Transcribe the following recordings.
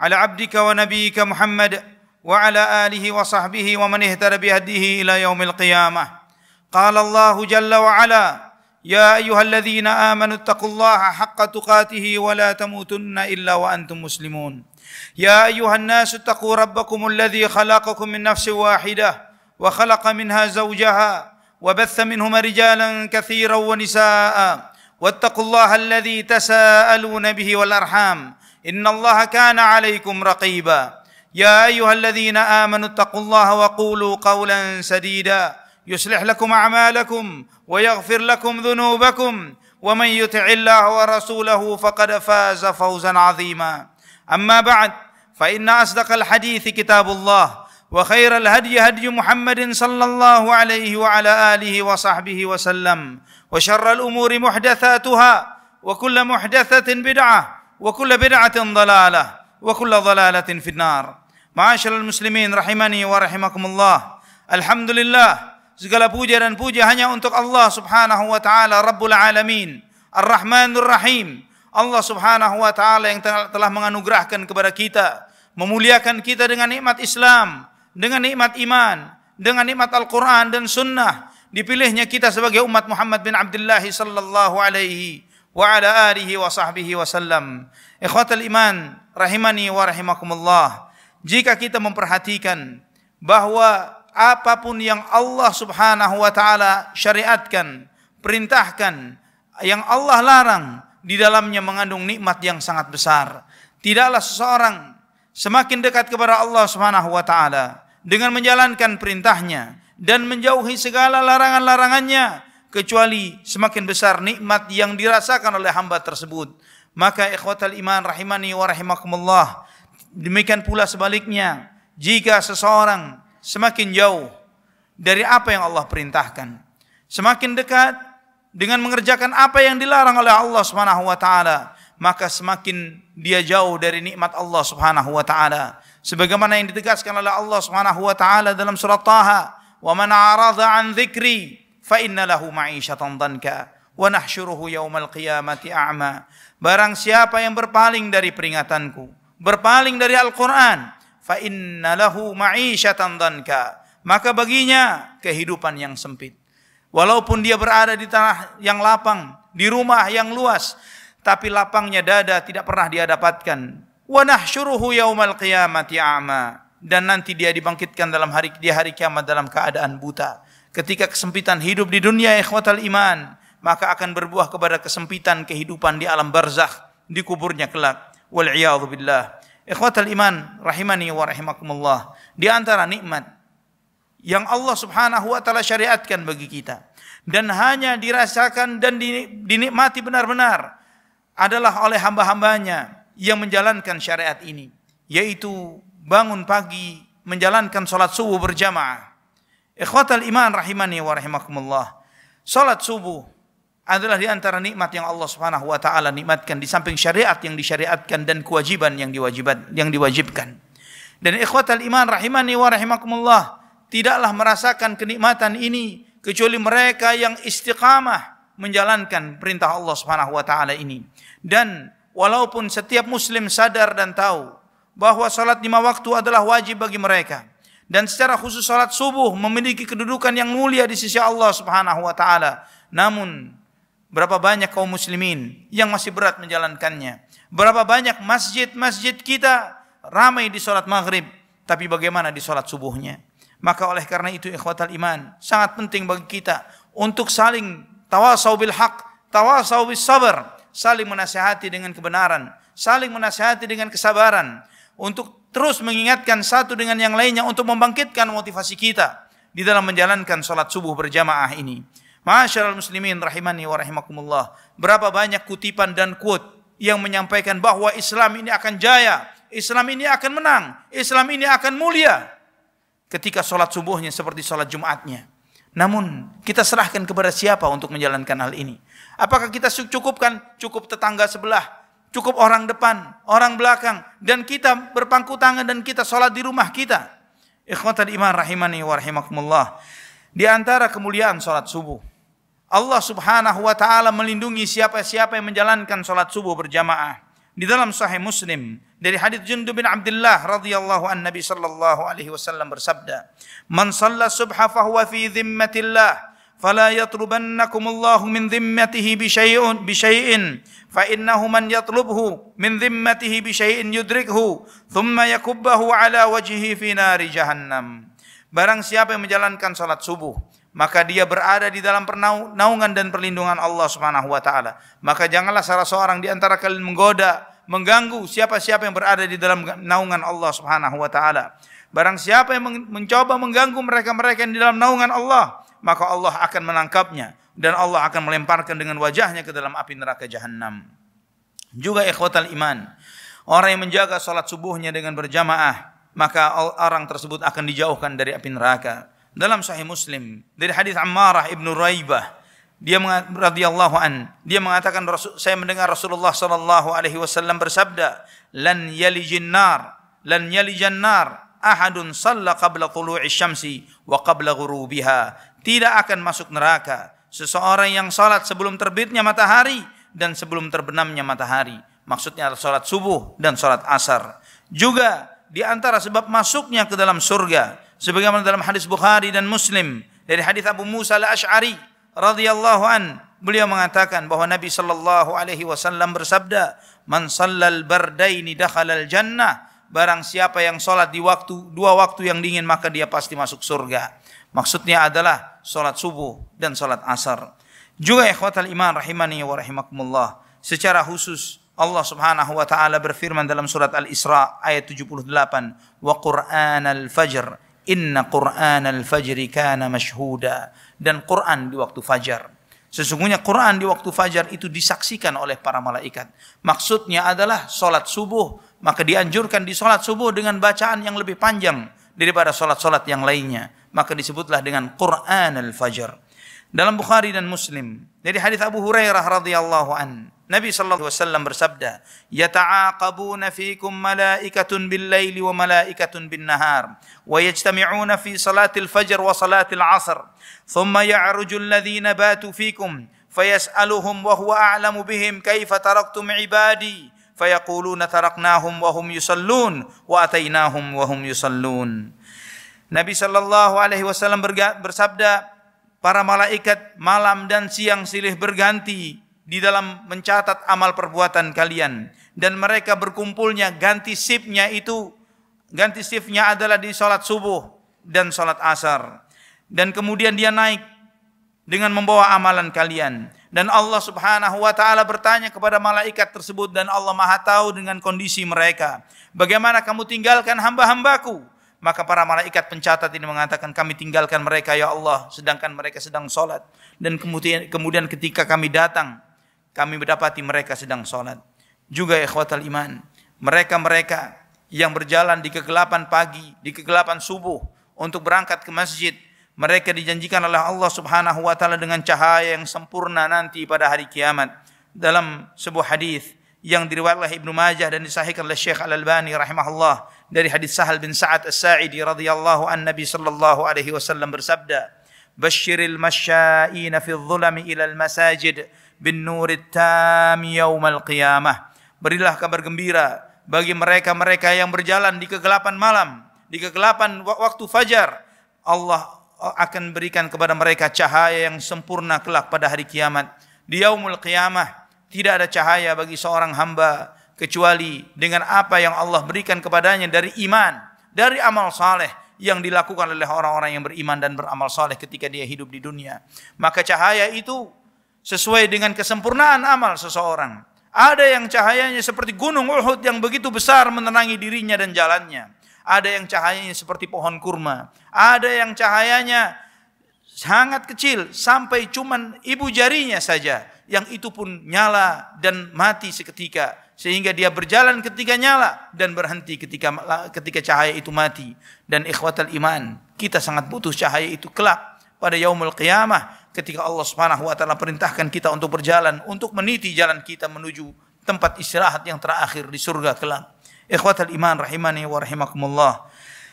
على عبدك ونبيك محمد وعلى اله وصحبه ومن اهتدى بهديه الى يوم القيامه قال الله جل وعلا يا ايها الذين امنوا اتقوا الله حق تقاته ولا تموتن الا وانتم مسلمون يا ايها الناس اتقوا ربكم الذي خلقكم من نفس واحده وخلق منها زوجها وبث منهما رجالا كثيرا ونساء واتقوا الله الذي تساءلون به والارحام ان الله كان عليكم رقيبا يا ايها الذين امنوا اتقوا الله وقولوا قولا سديدا يصلح لكم اعمالكم ويغفر لكم ذنوبكم ومن يطع الله ورسوله فقد فاز فوزا عظيما اما بعد فان اصدق الحديث كتاب الله وخير الهدي هدي محمد صلى الله عليه وعلى اله وصحبه وسلم وشر الامور محدثاتها وكل محدثه بدعه wa kullu bid'atin dhalalah wa kullu dhalalatin finnar. Ma'asyiral muslimin rahimani wa rahimakumullah. Alhamdulillah segala puja dan puja hanya untuk Allah Subhanahu wa taala Rabbul alamin, Ar-Rahmanur Rahim. Allah Subhanahu wa taala yang telah menganugerahkan kepada kita memuliakan kita dengan nikmat Islam, dengan nikmat iman, dengan nikmat Al-Qur'an dan sunnah. Dipilihnya kita sebagai umat Muhammad bin Abdullah sallallahu alaihi wa ala alihi wa sahbihi wa sallam. Ikhwatul iman rahimani wa rahimakumullah. Jika kita memperhatikan bahwa apapun yang Allah Subhanahu wa taala syariatkan, perintahkan, yang Allah larang di dalamnya mengandung nikmat yang sangat besar. Tidaklah seseorang semakin dekat kepada Allah Subhanahu wa taala dengan menjalankan perintahnya dan menjauhi segala larangan-larangannya kecuali semakin besar nikmat yang dirasakan oleh hamba tersebut. Maka ikhwatal iman rahimani wa rahimakumullah. Demikian pula sebaliknya, jika seseorang semakin jauh dari apa yang Allah perintahkan, semakin dekat dengan mengerjakan apa yang dilarang oleh Allah Subhanahu wa taala, maka semakin dia jauh dari nikmat Allah Subhanahu wa taala. Sebagaimana yang ditegaskan oleh Allah Subhanahu wa taala dalam surat Taha, "Wa man 'an dzikri fa Barang siapa yang berpaling dari peringatanku, berpaling dari Al-Qur'an, fa Maka baginya kehidupan yang sempit. Walaupun dia berada di tanah yang lapang, di rumah yang luas, tapi lapangnya dada tidak pernah dia dapatkan. Wa nahsyuruhu yaumal qiyamati dan nanti dia dibangkitkan dalam hari dia hari kiamat dalam keadaan buta. Ketika kesempitan hidup di dunia ikhwatal iman, maka akan berbuah kepada kesempitan kehidupan di alam barzakh, di kuburnya kelak. Wal billah. Ikhwatal iman rahimani wa rahimakumullah. Di antara nikmat yang Allah Subhanahu wa taala syariatkan bagi kita dan hanya dirasakan dan dinikmati benar-benar adalah oleh hamba-hambanya yang menjalankan syariat ini yaitu bangun pagi menjalankan sholat subuh berjamaah Ikhwatal iman rahimani wa rahimakumullah. Salat subuh adalah di antara nikmat yang Allah Subhanahu wa taala nikmatkan di samping syariat yang disyariatkan dan kewajiban yang diwajibkan yang diwajibkan. Dan ikhwatal iman rahimani wa rahimakumullah tidaklah merasakan kenikmatan ini kecuali mereka yang istiqamah menjalankan perintah Allah Subhanahu wa taala ini. Dan walaupun setiap muslim sadar dan tahu bahwa salat lima waktu adalah wajib bagi mereka, dan secara khusus salat subuh memiliki kedudukan yang mulia di sisi Allah Subhanahu wa taala. Namun berapa banyak kaum muslimin yang masih berat menjalankannya? Berapa banyak masjid-masjid kita ramai di salat maghrib, tapi bagaimana di salat subuhnya? Maka oleh karena itu ikhwatal iman, sangat penting bagi kita untuk saling tawasau bil haq, tawasau bis sabar, saling menasihati dengan kebenaran, saling menasihati dengan kesabaran untuk terus mengingatkan satu dengan yang lainnya untuk membangkitkan motivasi kita di dalam menjalankan sholat subuh berjamaah ini. Masyarul muslimin rahimani wa rahimakumullah. Berapa banyak kutipan dan quote yang menyampaikan bahwa Islam ini akan jaya, Islam ini akan menang, Islam ini akan mulia. Ketika sholat subuhnya seperti sholat Jumatnya. Namun kita serahkan kepada siapa untuk menjalankan hal ini? Apakah kita cukupkan cukup tetangga sebelah, cukup orang depan, orang belakang, dan kita berpangku tangan dan kita sholat di rumah kita. Ikhwatan iman rahimani wa rahimakumullah. Di antara kemuliaan sholat subuh. Allah subhanahu wa ta'ala melindungi siapa-siapa yang menjalankan sholat subuh berjamaah. Di dalam sahih muslim, dari hadits Jundub bin Abdullah radhiyallahu an Nabi sallallahu alaihi wasallam bersabda, "Man shalla subha fahuwa fi dhimmatillah." فلا يطلبنكم الله من ذمته بشيء بشيء فإنه من يطلبه من ذمته بشيء يدركه ثم يكبه على وجهه في نار جهنم Barang siapa yang menjalankan salat subuh maka dia berada di dalam naungan dan perlindungan Allah Subhanahu wa taala. Maka janganlah salah seorang di antara kalian menggoda, mengganggu siapa-siapa yang berada di dalam naungan Allah Subhanahu wa taala. Barang siapa yang mencoba mengganggu mereka-mereka yang di dalam naungan Allah, maka Allah akan menangkapnya dan Allah akan melemparkan dengan wajahnya ke dalam api neraka jahanam. Juga ikhwatal iman, orang yang menjaga salat subuhnya dengan berjamaah, maka orang tersebut akan dijauhkan dari api neraka. Dalam Sahih Muslim dari hadis Ammarah ibnu Raibah dia radhiyallahu an dia mengatakan saya mendengar Rasulullah sallallahu alaihi wasallam bersabda lan yalijin nar lan yalijan nar ahadun shalla qabla tulu'i syamsi wa qabla ghurubiha. Tidak akan masuk neraka seseorang yang salat sebelum terbitnya matahari dan sebelum terbenamnya matahari. Maksudnya salat subuh dan salat asar. Juga di antara sebab masuknya ke dalam surga sebagaimana dalam hadis Bukhari dan Muslim dari hadis Abu Musa al-Asy'ari radhiyallahu an beliau mengatakan bahwa Nabi sallallahu alaihi wasallam bersabda man sallal bardaini dakhalal jannah barang siapa yang sholat di waktu dua waktu yang dingin maka dia pasti masuk surga. Maksudnya adalah sholat subuh dan sholat asar. Juga ikhwatal iman rahimani wa rahimakumullah. Secara khusus Allah Subhanahu wa taala berfirman dalam surat Al-Isra ayat 78, "Wa Qur'an al Fajr, inna Qur'an al Fajri kana mashhuda." Dan Quran di waktu fajar. Sesungguhnya Quran di waktu fajar itu disaksikan oleh para malaikat. Maksudnya adalah sholat subuh maka dianjurkan di sholat subuh dengan bacaan yang lebih panjang daripada sholat-sholat yang lainnya. Maka disebutlah dengan Quran al-Fajr. Dalam Bukhari dan Muslim, dari hadis Abu Hurairah radhiyallahu an, Nabi sallallahu alaihi wasallam bersabda, "Yata'aqabuna fiikum malaikatun bil-laili wa malaikatun bin-nahar, wa yajtami'una fi salatil fajr wa salatil 'asr, thumma ya'ruju alladhina batu fiikum, fayas'aluhum wa huwa a'lamu bihim kaifa taraktum 'ibadi." fayaquluna taraknahum wa hum yusallun wa atainahum wa hum yusallun. Nabi sallallahu alaihi wasallam bersabda, para malaikat malam dan siang silih berganti di dalam mencatat amal perbuatan kalian dan mereka berkumpulnya ganti shiftnya itu ganti shiftnya adalah di salat subuh dan salat asar dan kemudian dia naik dengan membawa amalan kalian dan Allah Subhanahu wa taala bertanya kepada malaikat tersebut dan Allah Maha tahu dengan kondisi mereka. Bagaimana kamu tinggalkan hamba-hambaku? Maka para malaikat pencatat ini mengatakan kami tinggalkan mereka ya Allah sedangkan mereka sedang sholat. Dan kemudian, kemudian ketika kami datang kami mendapati mereka sedang sholat. Juga ikhwatal iman. Mereka-mereka yang berjalan di kegelapan pagi, di kegelapan subuh untuk berangkat ke masjid mereka dijanjikan oleh Allah Subhanahu wa taala dengan cahaya yang sempurna nanti pada hari kiamat. Dalam sebuah hadis yang diriwayatkan oleh Ibnu Majah dan disahihkan oleh Syekh Al Albani rahimahullah dari hadis Sahal bin Sa'ad As-Sa'idi radhiyallahu an Nabi sallallahu alaihi wasallam bersabda, "Basyiril masya'ina fi dhulami ila al-masajid bin nurit tam al qiyamah." Berilah kabar gembira bagi mereka-mereka yang berjalan di kegelapan malam, di kegelapan waktu fajar. Allah Oh, akan berikan kepada mereka cahaya yang sempurna kelak pada hari kiamat. Di yaumul qiyamah tidak ada cahaya bagi seorang hamba kecuali dengan apa yang Allah berikan kepadanya dari iman, dari amal saleh yang dilakukan oleh orang-orang yang beriman dan beramal saleh ketika dia hidup di dunia. Maka cahaya itu sesuai dengan kesempurnaan amal seseorang. Ada yang cahayanya seperti gunung Uhud yang begitu besar menerangi dirinya dan jalannya ada yang cahayanya seperti pohon kurma, ada yang cahayanya sangat kecil sampai cuman ibu jarinya saja yang itu pun nyala dan mati seketika sehingga dia berjalan ketika nyala dan berhenti ketika ketika cahaya itu mati dan ikhwatal iman kita sangat butuh cahaya itu kelak pada yaumul qiyamah ketika Allah Subhanahu wa taala perintahkan kita untuk berjalan untuk meniti jalan kita menuju tempat istirahat yang terakhir di surga kelak Ikhwatal iman rahimani wa rahimakumullah.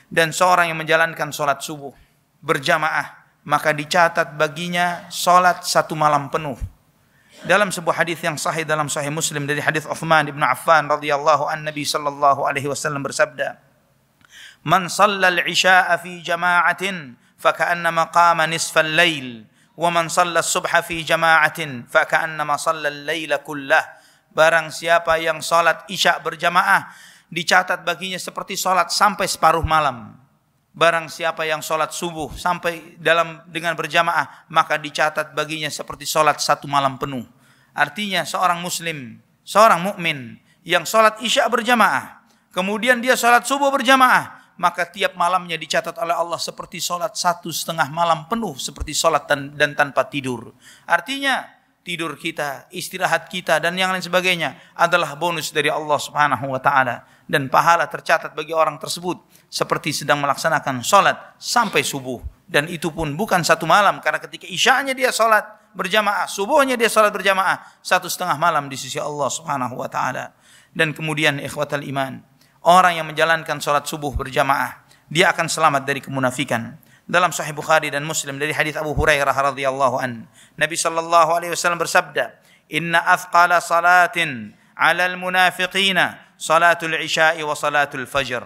Dan seorang yang menjalankan sholat subuh berjamaah, maka dicatat baginya sholat satu malam penuh. Dalam sebuah hadis yang sahih dalam sahih Muslim dari hadis Uthman bin Affan radhiyallahu an Nabi sallallahu alaihi wasallam bersabda, "Man shallal isya'a fi jama'atin faka'annama qama al lail, wa man shalla subha fi jama'atin faka'annama shalla al-laila kullah." Barang siapa yang salat isya berjamaah dicatat baginya seperti sholat sampai separuh malam. Barang siapa yang sholat subuh sampai dalam dengan berjamaah, maka dicatat baginya seperti sholat satu malam penuh. Artinya seorang muslim, seorang mukmin yang sholat isya berjamaah, kemudian dia sholat subuh berjamaah, maka tiap malamnya dicatat oleh Allah seperti sholat satu setengah malam penuh, seperti sholat dan, dan tanpa tidur. Artinya tidur kita, istirahat kita dan yang lain sebagainya adalah bonus dari Allah Subhanahu wa taala dan pahala tercatat bagi orang tersebut seperti sedang melaksanakan salat sampai subuh dan itu pun bukan satu malam karena ketika isyanya dia salat berjamaah, subuhnya dia salat berjamaah satu setengah malam di sisi Allah Subhanahu wa taala. Dan kemudian ikhwatal iman, orang yang menjalankan salat subuh berjamaah dia akan selamat dari kemunafikan. dalam Sahih Bukhari dan Muslim dari hadis Abu Hurairah radhiyallahu an. Nabi sallallahu alaihi wasallam bersabda, "Inna afqala salatin 'alal munafiqina salatul isya'i wa salatul fajr.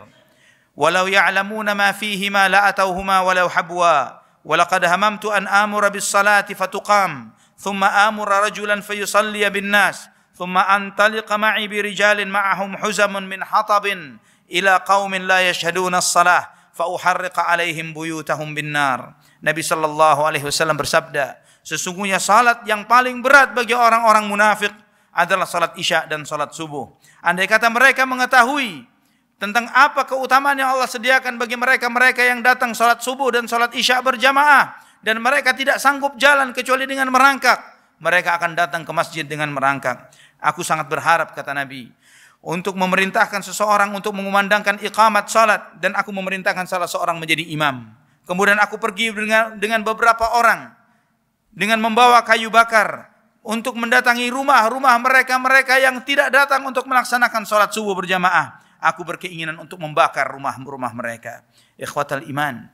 Walau ya'lamuna ma fihima la atauhuma walau habwa. Walaqad hamamtu an amura bis salati fatuqam, thumma amura rajulan fayusalli bin nas, thumma antaliqa ma'i bi rijalin ma'ahum huzamun min hatabin ila qaumin la yashhaduna as-salah." fauharriqa alaihim buyutahum binnar. Nabi sallallahu alaihi wasallam bersabda, sesungguhnya salat yang paling berat bagi orang-orang munafik adalah salat Isya dan salat subuh. Andai kata mereka mengetahui tentang apa keutamaan yang Allah sediakan bagi mereka-mereka yang datang salat subuh dan salat Isya berjamaah dan mereka tidak sanggup jalan kecuali dengan merangkak, mereka akan datang ke masjid dengan merangkak. Aku sangat berharap kata Nabi, untuk memerintahkan seseorang untuk mengumandangkan iqamat salat dan aku memerintahkan salah seorang menjadi imam. Kemudian aku pergi dengan dengan beberapa orang dengan membawa kayu bakar untuk mendatangi rumah-rumah mereka-mereka yang tidak datang untuk melaksanakan salat subuh berjamaah. Aku berkeinginan untuk membakar rumah-rumah mereka. Ikhwatal iman.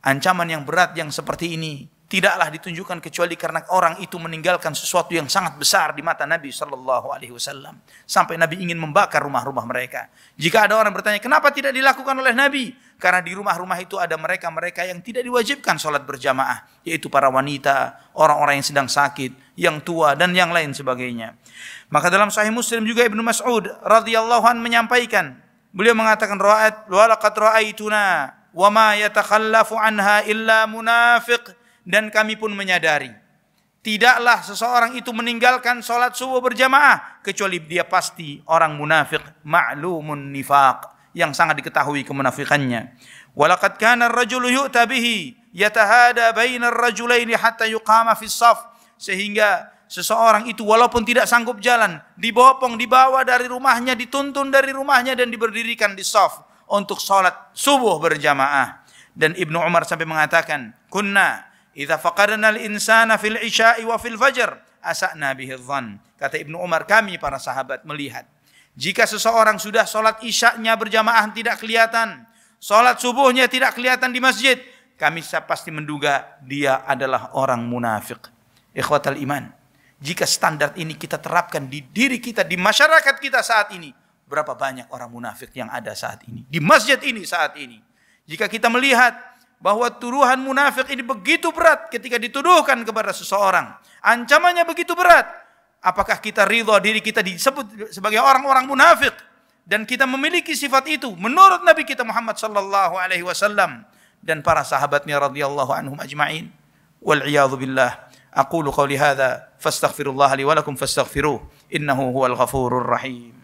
Ancaman yang berat yang seperti ini tidaklah ditunjukkan kecuali karena orang itu meninggalkan sesuatu yang sangat besar di mata Nabi Shallallahu Alaihi Wasallam sampai Nabi ingin membakar rumah-rumah mereka. Jika ada orang bertanya kenapa tidak dilakukan oleh Nabi, karena di rumah-rumah itu ada mereka-mereka yang tidak diwajibkan sholat berjamaah, yaitu para wanita, orang-orang yang sedang sakit, yang tua dan yang lain sebagainya. Maka dalam Sahih Muslim juga Ibnu Mas'ud radhiyallahu an menyampaikan, beliau mengatakan ra'at walaqad ra'aituna wa ma yatakhallafu anha illa munafiq dan kami pun menyadari tidaklah seseorang itu meninggalkan sholat subuh berjamaah kecuali dia pasti orang munafik ma'lumun nifaq yang sangat diketahui kemunafikannya walaqad kana yu'ta bihi yatahada baina ar-rajulaini hatta yuqama fi saf sehingga seseorang itu walaupun tidak sanggup jalan, dibopong, dibawa dari rumahnya, dituntun dari rumahnya dan diberdirikan di saf untuk sholat subuh berjamaah. Dan Ibnu Umar sampai mengatakan, "Kunna Idza faqadna al-insana fil isya'i wa fil fajr asa'na bihi dhann. Kata Ibnu Umar kami para sahabat melihat jika seseorang sudah sholat isyaknya berjamaah tidak kelihatan, sholat subuhnya tidak kelihatan di masjid, kami pasti menduga dia adalah orang munafik. Ikhwatal iman. Jika standar ini kita terapkan di diri kita, di masyarakat kita saat ini, berapa banyak orang munafik yang ada saat ini? Di masjid ini saat ini. Jika kita melihat bahwa tuduhan munafik ini begitu berat ketika dituduhkan kepada seseorang. Ancamannya begitu berat. Apakah kita ridho diri kita disebut sebagai orang-orang munafik dan kita memiliki sifat itu menurut Nabi kita Muhammad sallallahu alaihi wasallam dan para sahabatnya radhiyallahu anhum ajma'in. Wal billah. Aqulu qawli hadza fastaghfirullah li wa lakum fastaghfiruh innahu huwal ghafurur rahim.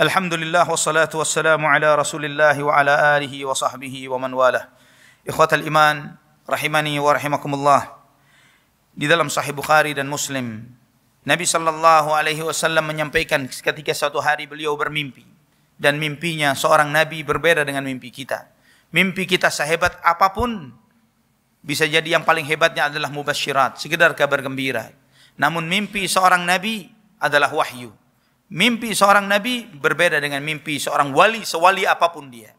Alhamdulillah wassalatu wassalamu ala Rasulillah wa ala alihi wa sahbihi wa man walah. Ikhwatal iman rahimani wa rahimakumullah. Di dalam Sahih Bukhari dan Muslim, Nabi sallallahu alaihi wasallam menyampaikan ketika suatu hari beliau bermimpi dan mimpinya seorang nabi berbeda dengan mimpi kita. Mimpi kita sehebat apapun bisa jadi yang paling hebatnya adalah mubasyirat, sekedar kabar gembira. Namun mimpi seorang nabi adalah wahyu. Mimpi seorang nabi berbeda dengan mimpi seorang wali, sewali apapun dia.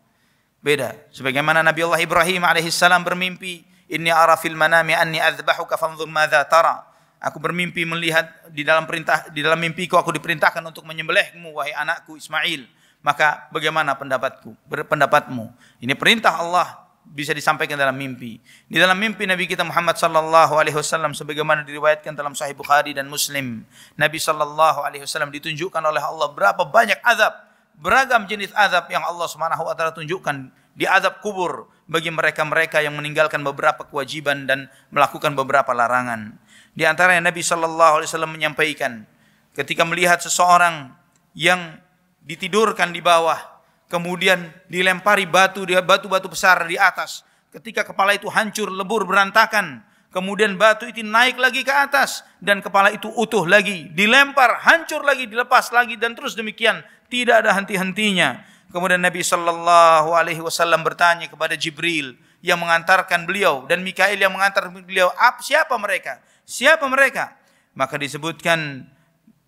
Beda. Sebagaimana Nabi Allah Ibrahim alaihissalam bermimpi, ini ara fil manami anni azbahuka fanzur madza tara." Aku bermimpi melihat di dalam perintah di dalam mimpiku aku diperintahkan untuk menyembelihmu wahai anakku Ismail. Maka bagaimana pendapatku? Pendapatmu. Ini perintah Allah bisa disampaikan dalam mimpi. Di dalam mimpi Nabi kita Muhammad sallallahu alaihi wasallam sebagaimana diriwayatkan dalam Sahih Bukhari dan Muslim, Nabi sallallahu alaihi wasallam ditunjukkan oleh Allah berapa banyak azab, beragam jenis azab yang Allah Subhanahu wa taala tunjukkan di azab kubur bagi mereka-mereka yang meninggalkan beberapa kewajiban dan melakukan beberapa larangan. Di antara yang Nabi sallallahu alaihi wasallam menyampaikan ketika melihat seseorang yang ditidurkan di bawah kemudian dilempari batu dia batu-batu besar di atas. Ketika kepala itu hancur, lebur, berantakan, kemudian batu itu naik lagi ke atas dan kepala itu utuh lagi, dilempar, hancur lagi, dilepas lagi dan terus demikian, tidak ada henti-hentinya. Kemudian Nabi Shallallahu Alaihi Wasallam bertanya kepada Jibril yang mengantarkan beliau dan Mikail yang mengantar beliau, siapa mereka? Siapa mereka? Maka disebutkan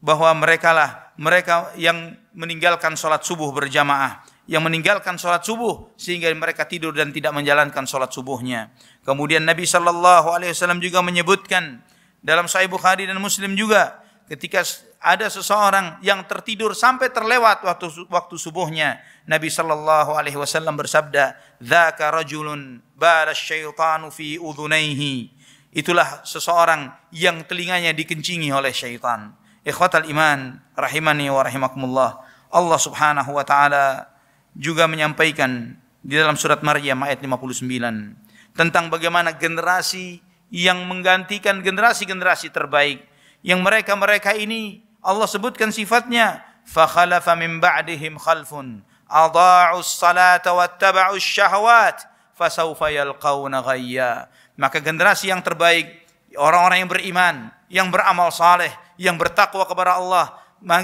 bahwa merekalah mereka yang meninggalkan sholat subuh berjamaah yang meninggalkan sholat subuh sehingga mereka tidur dan tidak menjalankan sholat subuhnya. Kemudian Nabi Shallallahu Alaihi Wasallam juga menyebutkan dalam Sahih Bukhari dan Muslim juga ketika ada seseorang yang tertidur sampai terlewat waktu waktu subuhnya Nabi Shallallahu Alaihi Wasallam bersabda, zaka rajulun baras syaitanu fi udunaihi." Itulah seseorang yang telinganya dikencingi oleh syaitan. Ikhwatal iman rahimani wa rahimakumullah. Allah Subhanahu wa taala juga menyampaikan di dalam surat Maryam ayat 59 tentang bagaimana generasi yang menggantikan generasi-generasi terbaik yang mereka-mereka ini Allah sebutkan sifatnya fakhalafa min ba'dihim khalfun adha'us salata wattaba'us syahawat fasawfa yalqauna ghayya maka generasi yang terbaik orang-orang yang beriman yang beramal saleh yang bertakwa kepada Allah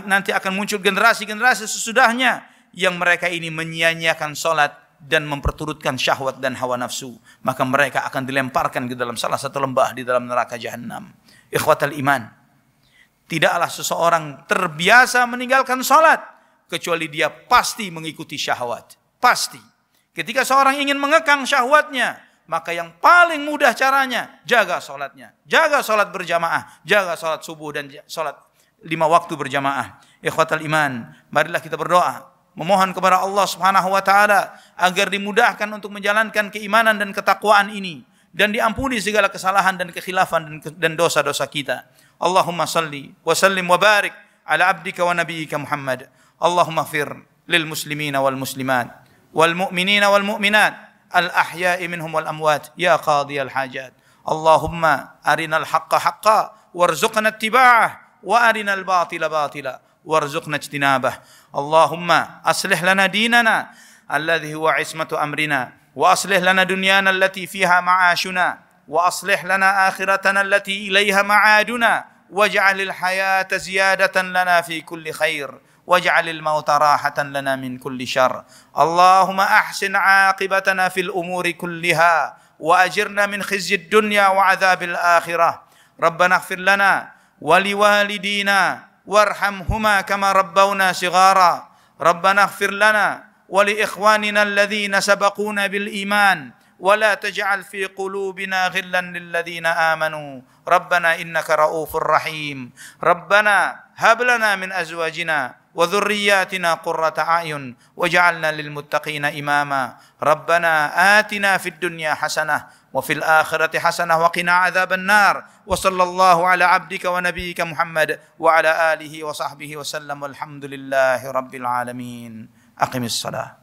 nanti akan muncul generasi-generasi sesudahnya yang mereka ini menyia-nyiakan sholat dan memperturutkan syahwat dan hawa nafsu, maka mereka akan dilemparkan ke dalam salah satu lembah di dalam neraka jahanam. Ikhwatal iman. Tidaklah seseorang terbiasa meninggalkan sholat, kecuali dia pasti mengikuti syahwat. Pasti. Ketika seorang ingin mengekang syahwatnya, maka yang paling mudah caranya, jaga sholatnya. Jaga sholat berjamaah, jaga sholat subuh dan sholat lima waktu berjamaah. Ikhwatal iman, marilah kita berdoa memohon kepada Allah Subhanahu wa taala agar dimudahkan untuk menjalankan keimanan dan ketakwaan ini dan diampuni segala kesalahan dan kekhilafan dan dosa-dosa kita. Allahumma salli wa sallim wa barik ala abdika wa nabiyyika Muhammad. Allahumma fir lil muslimina wal muslimat wal mu'minina wal mu'minat al ahya'i minhum wal amwat ya qadhi al hajat. Allahumma arinal haqqa haqqa warzuqna ittiba'ah wa arinal batila batila. وارزقنا اجتنابه اللهم اصلح لنا ديننا الذي هو عصمه امرنا واصلح لنا دنيانا التي فيها معاشنا واصلح لنا اخرتنا التي اليها معادنا واجعل الحياه زياده لنا في كل خير واجعل الموت راحة لنا من كل شر اللهم أحسن عاقبتنا في الأمور كلها وأجرنا من خزي الدنيا وعذاب الآخرة ربنا اغفر لنا ولوالدينا وارحمهما كما ربونا صغارا ربنا اغفر لنا ولاخواننا الذين سبقونا بالايمان ولا تجعل في قلوبنا غلا للذين امنوا ربنا انك رؤوف رحيم ربنا هب لنا من ازواجنا وذرياتنا قرة أعين وجعلنا للمتقين إماما ربنا آتنا في الدنيا حسنة وفي الآخرة حسنة وقنا عذاب النار وصلى الله على عبدك ونبيك محمد وعلى آله وصحبه وسلم والحمد لله رب العالمين أقم الصلاة